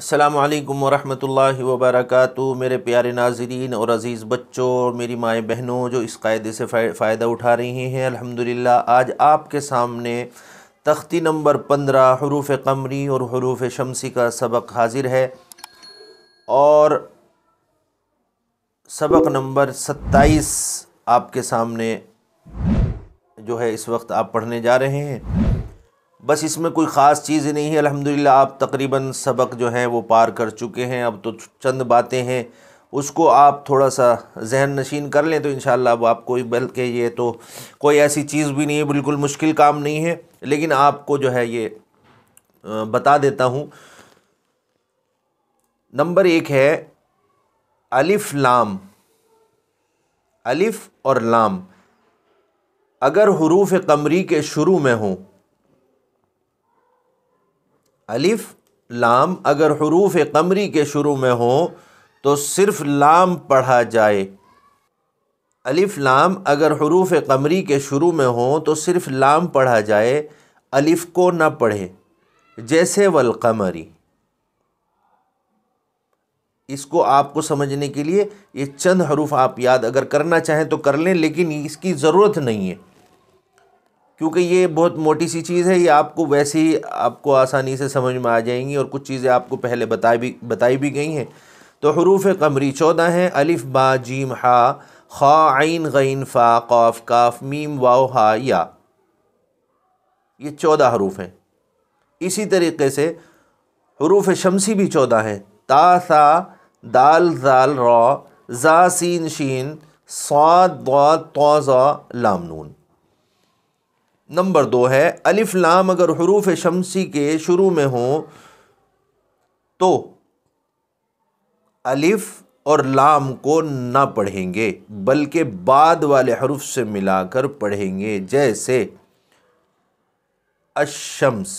असलकम वरहमल वबरक मेरे प्यारे नाजरीन और अज़ीज़ बच्चों और मेरी माएँ बहनों जो इस कायदे से फ़ायदा उठा रही हैं अल्हम्दुलिल्लाह आज आपके सामने तख्ती नंबर पंद्रह हरूफ कमरी और हरूफ शमसी का सबक हाजिर है और सबक नंबर सत्ताईस आपके सामने जो है इस वक्त आप पढ़ने जा रहे हैं बस इसमें कोई ख़ास चीज़ ही नहीं है अल्हम्दुलिल्लाह आप तकरीबन सबक जो हैं वो पार कर चुके हैं अब तो चंद बातें हैं उसको आप थोड़ा सा जहन नशीन कर लें तो इन अब आपको बल्कि ये तो कोई ऐसी चीज़ भी नहीं है बिल्कुल मुश्किल काम नहीं है लेकिन आपको जो है ये बता देता हूँ नंबर एक है अलिफ लाम अलिफ और लाम अगर हरूफ कमरी के शुरू में हों अलिफ लाम अगर हरूफ कमरी के शुरू में हो तो सिर्फ लाम पढ़ा जाए अलिफ लाम अगर हरूफ कमरी के शुरू में हो तो सिर्फ लाम पढ़ा जाए अलिफ को न पढ़े जैसे वलकमरी इसको आपको समझने के लिए ये चंद हरूफ आप याद अगर करना चाहें तो कर लें लेकिन इसकी ज़रूरत नहीं है क्योंकि ये बहुत मोटी सी चीज़ है ये आपको वैसे ही आपको आसानी से समझ में आ जाएंगी और कुछ चीज़ें आपको पहले बताई भी बताई भी गई हैं तो हरूफ कमरी चौदह हैं अलिफ़ बा जीम हा खा आइन गैन फ़ा कौफ काफ मीम वाओ हा या ये चौदह हरूफ हैं इसी तरीके से हरूफ शमसी भी चौदह हैं ता सा दाल जाल रॉ जा सीन शीन सा दौ तो लामनून नंबर दो है अलिफ लाम अगर हरूफ शमसी के शुरू में हो तो अलिफ और लाम को ना पढ़ेंगे बल्कि बाद वाले हरूफ से मिलाकर पढ़ेंगे जैसे अशम्स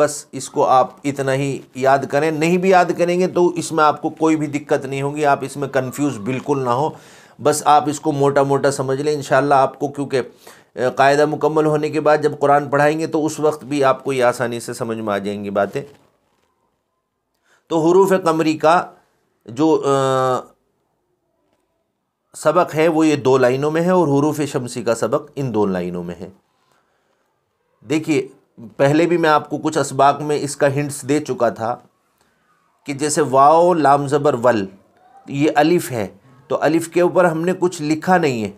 बस इसको आप इतना ही याद करें नहीं भी याद करेंगे तो इसमें आपको कोई भी दिक्कत नहीं होगी आप इसमें कंफ्यूज बिल्कुल ना हो बस आप इसको मोटा मोटा समझ लें इन आपको क्योंकि कायदा मुकम्मल होने के बाद जब कुरान पढ़ाएंगे तो उस वक्त भी आपको ये आसानी से समझ में आ जाएंगी बातें तो हरूफ कमरी का जो आ, सबक है वो ये दो लाइनों में है और हरूफ शमसी का सबक इन दो लाइनों में है देखिए पहले भी मैं आपको कुछ इसबाक में इसका हिंट्स दे चुका था कि जैसे वाओ लाम ज़बर वल ये अलिफ़ है तो अलिफ़ के ऊपर हमने कुछ लिखा नहीं है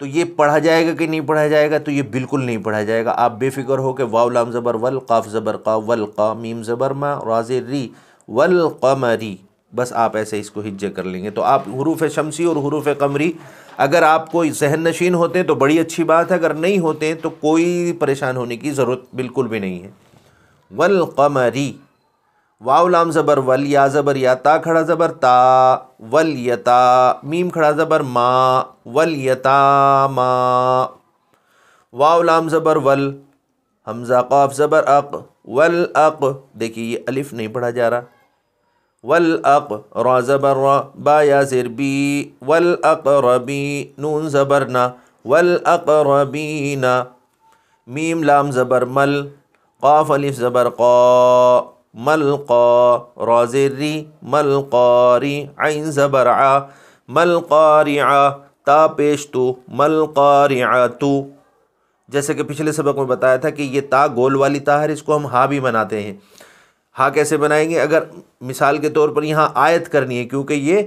तो ये पढ़ा जाएगा कि नहीं पढ़ा जाएगा तो ये बिल्कुल नहीं पढ़ा जाएगा आप बेफिक्र हो कि वाव लाम ज़बर वल काफ़ ज़बर का वल का मीम ज़बर मा राज री वल कमरी बस आप ऐसे इसको हिज्जे कर लेंगे तो आप हरूफ शमसी और हरूफ कमरी अगर आप कोई जहन नशीन होते हैं तो बड़ी अच्छी बात है अगर नहीं होते तो कोई परेशान होने की ज़रूरत बिल्कुल भी नहीं है वल कमरी वाव लाम ज़बर वल या ज़बर या ता खड़ा ज़बर ता वल यता मीम खड़ा ज़बर मा वल यता मा वाव लाम ज़बर वल हमज़ा क़ाफ ज़बर अक वल अक देखिए ये अलिफ नहीं पढ़ा जा रहा वल अक रा ज़बर रा बा या ज़िर बी वल अक रबी नून ज़बर ना वल अक रबीना मीम लाम ज़बर मल क़ौफ़ अलिफ ज़बर कौ मलक़ा रोज़र्री मलकारी आइन ज़बरा मलकारिया ता पेश तो मलकारिया तो जैसे कि पिछले सबक में बताया था कि ये ता गोल वाली ता है इसको हम हा भी बनाते हैं हा कैसे बनाएंगे अगर मिसाल के तौर पर यहाँ आयत करनी है क्योंकि ये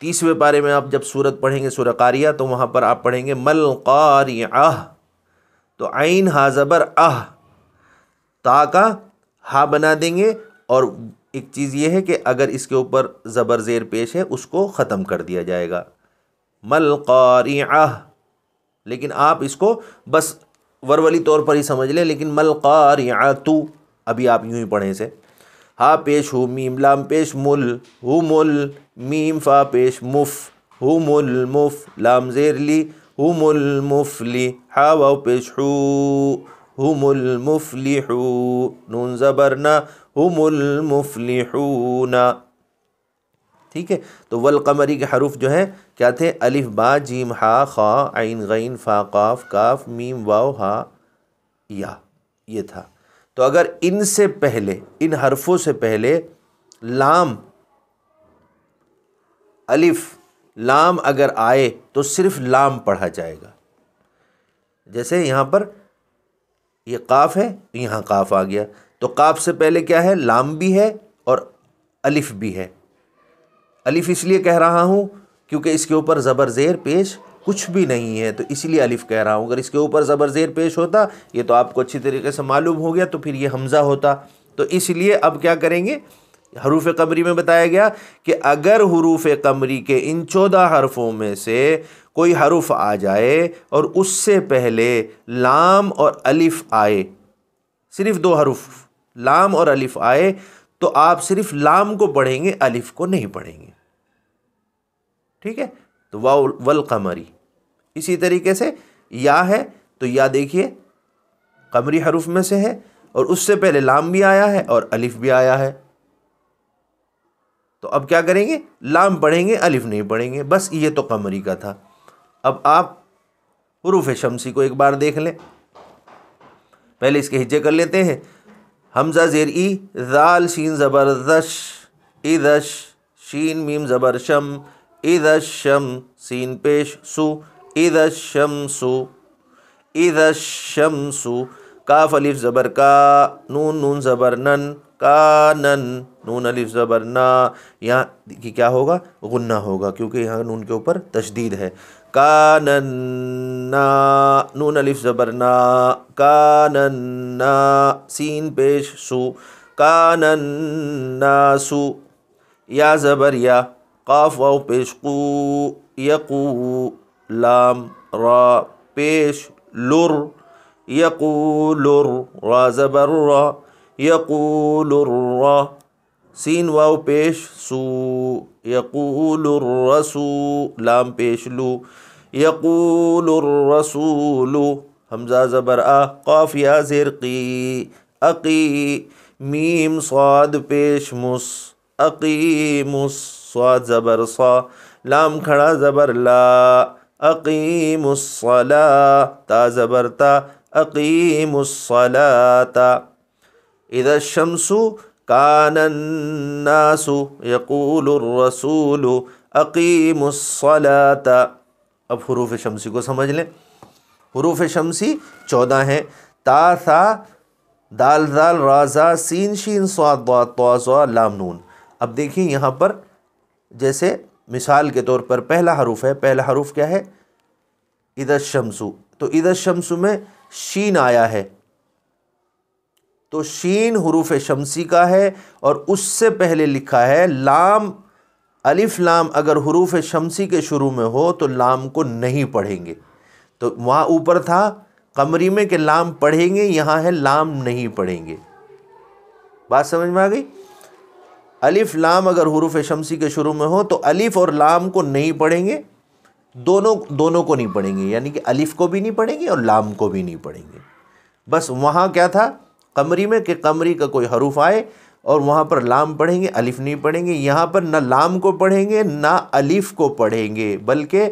तीसवें पारे में आप जब सूरत पढ़ेंगे सुरकारिया तो वहाँ पर आप पढ़ेंगे मलकारिया तो आइन हा ज़बर आह ता का हा बना देंगे और एक चीज़ ये है कि अगर इसके ऊपर ज़बर ज़ेर पेश है उसको ख़त्म कर दिया जाएगा मल क़ारिआह लेकिन आप इसको बस वरवली तौर पर ही समझ लें लेकिन मल तू अभी आप यूँ ही पढ़ें इसे हा पेश हु मीम लाम पेश मुल हु मुल मीम फा पेश मुफ हु मुल मुफ लाम ज़ेर ली हु मुल मुफ ली हा वाव पेश हु नून ज़बरना हुमुल ठीक है तो वल कमरी के हरूफ जो हैं क्या थे अलिफ बा जीम हा खा आइन गैन फ़ा काफ काफ मीम वाओ हा या ये था तो अगर इनसे पहले इन हरफों से पहले लाम अलिफ लाम अगर आए तो सिर्फ लाम पढ़ा जाएगा जैसे यहाँ पर ये काफ है तो यहाँ काफ आ गया तो काफ से पहले क्या है लाम भी है और अलिफ भी है अलिफ इसलिए कह रहा हूँ क्योंकि इसके ऊपर ज़बर ज़ेर पेश कुछ भी नहीं है तो इसलिए अलिफ कह रहा हूँ अगर इसके ऊपर ज़बर ज़ेर पेश होता ये तो आपको अच्छी तरीके से मालूम हो गया तो फिर ये हमज़ा होता तो इसलिए अब क्या करेंगे हरूफ कमरी में बताया गया कि अगर हरूफ कमरी के इन चौदह हरफों में से कोई हरूफ आ जाए और उससे पहले लाम और अलिफ़ आए सिर्फ दो हरूफ लाम और अलिफ़ आए तो आप सिर्फ लाम को पढ़ेंगे अलिफ़ को नहीं पढ़ेंगे ठीक है तो वाह वल कमरी इसी तरीके से या है तो या देखिए कमरी हरूफ में से है और उससे पहले लाम भी आया है और अलिफ़ भी आया है तो अब क्या करेंगे लाम पढ़ेंगे अलिफ नहीं पढ़ेंगे बस ये तो कमरी का था अब आप हरूफ शमसी को एक बार देख लें पहले इसके हिज्जे कर लेते हैं हमजा जेर ई दाल शीन ज़बरदश इदश शीन मीम ज़बर शम इदश शम सीन पेश सु इदश शम सु इदश शम सु काफ अलिफ ज़बर का नून नून ज़बर नन का नन नून अलिफ ज़बर ना यहाँ क्या होगा गुन्ना होगा क्योंकि यहाँ नून के ऊपर तशदीद है كان نون الف زبرنا كان سين بيش سو كان الناس يا زبر يا قاف واو بيش قو يقو لام را بيش لر يقول را زبر را يقول را سين واو بيش سو يقول الرسول لام بيش لو يقول الرسول همزة زبر آ قاف يا زرقي أقي ميم صاد پیش مس مص صاد زبر صا لام خنا زبر لا أقيم الصلاة تا زبر تا أقيم الصلاة إذا الشمس كان الناس يقول الرسول أقيم الصلاة अब हरूफ शमसी को समझ लें हरूफ शमसी चौदह हैं ता था दाल दाल राजा सीन शीन स्वाद लाम नून अब देखिए यहाँ पर जैसे मिसाल के तौर पर पहला हरूफ है पहला हरूफ क्या है इधर शमसु तो इधर शमसु में शीन आया है तो शीन हरूफ शमसी का है और उससे पहले लिखा है लाम अलिफ लाम अगर हरूफ शमसी के शुरू में हो तो लाम को नहीं पढ़ेंगे तो वहाँ ऊपर था कमरी में के लाम पढ़ेंगे यहाँ है लाम नहीं पढ़ेंगे बात समझ में आ गई अलिफ लाम अगर हरूफ शमसी के शुरू में हो तो अलिफ और लाम को नहीं पढ़ेंगे दोनों दोनों को नहीं पढ़ेंगे यानी कि अलिफ को भी नहीं पढ़ेंगे और लाम को भी नहीं पढ़ेंगे बस वहाँ क्या था कमरी में कि कमरी का कोई हरूफ आए और वहाँ पर लाम पढ़ेंगे अलिफ नहीं पढ़ेंगे यहाँ पर ना लाम को पढ़ेंगे ना अलिफ को पढ़ेंगे बल्कि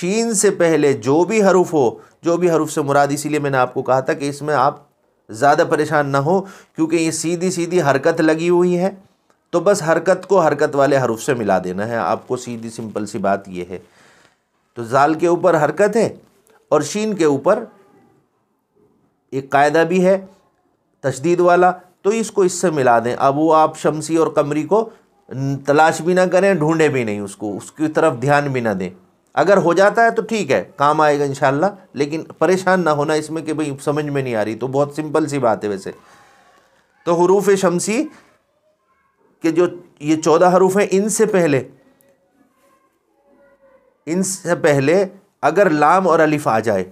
शीन से पहले जो भी हरूफ हो जो भी हरूफ से मुराद इसीलिए मैंने आपको कहा था कि इसमें आप ज़्यादा परेशान ना हो क्योंकि ये सीधी सीधी हरकत लगी हुई है तो बस हरकत को हरकत वाले हरूफ से मिला देना है आपको सीधी सिंपल सी बात ये है तो जाल के ऊपर हरकत है और शीन के ऊपर एक कायदा भी है तशदीद वाला तो इसको इससे मिला दें अब वो आप शमसी और कमरी को तलाश भी ना करें ढूंढे भी नहीं उसको उसकी तरफ ध्यान भी ना दें अगर हो जाता है तो ठीक है काम आएगा इन लेकिन परेशान ना होना इसमें कि भाई समझ में नहीं आ रही तो बहुत सिंपल सी बात है वैसे तो हरूफ शमसी के जो ये चौदह हरूफ हैं इनसे पहले इनसे पहले अगर लाम और अलिफ आ जाए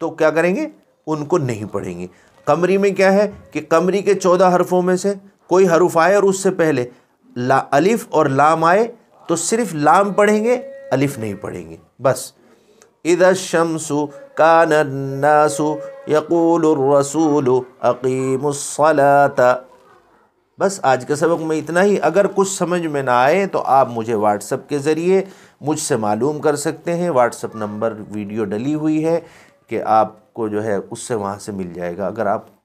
तो क्या करेंगे उनको नहीं पढ़ेंगे कमरी में क्या है कि कमरी के चौदह हरफों में से कोई हरूफ आए और उससे पहले ला अलिफ और लाम आए तो सिर्फ लाम पढ़ेंगे अलिफ नहीं पढ़ेंगे बस इधर शमसु का नासु यकूल रसूल अकीमसलाता बस आज के सबक में इतना ही अगर कुछ समझ में ना आए तो आप मुझे व्हाट्सअप के ज़रिए मुझसे मालूम कर सकते हैं व्हाट्सअप नंबर वीडियो डली हुई है कि आप आपको जो है उससे वहाँ से मिल जाएगा अगर आप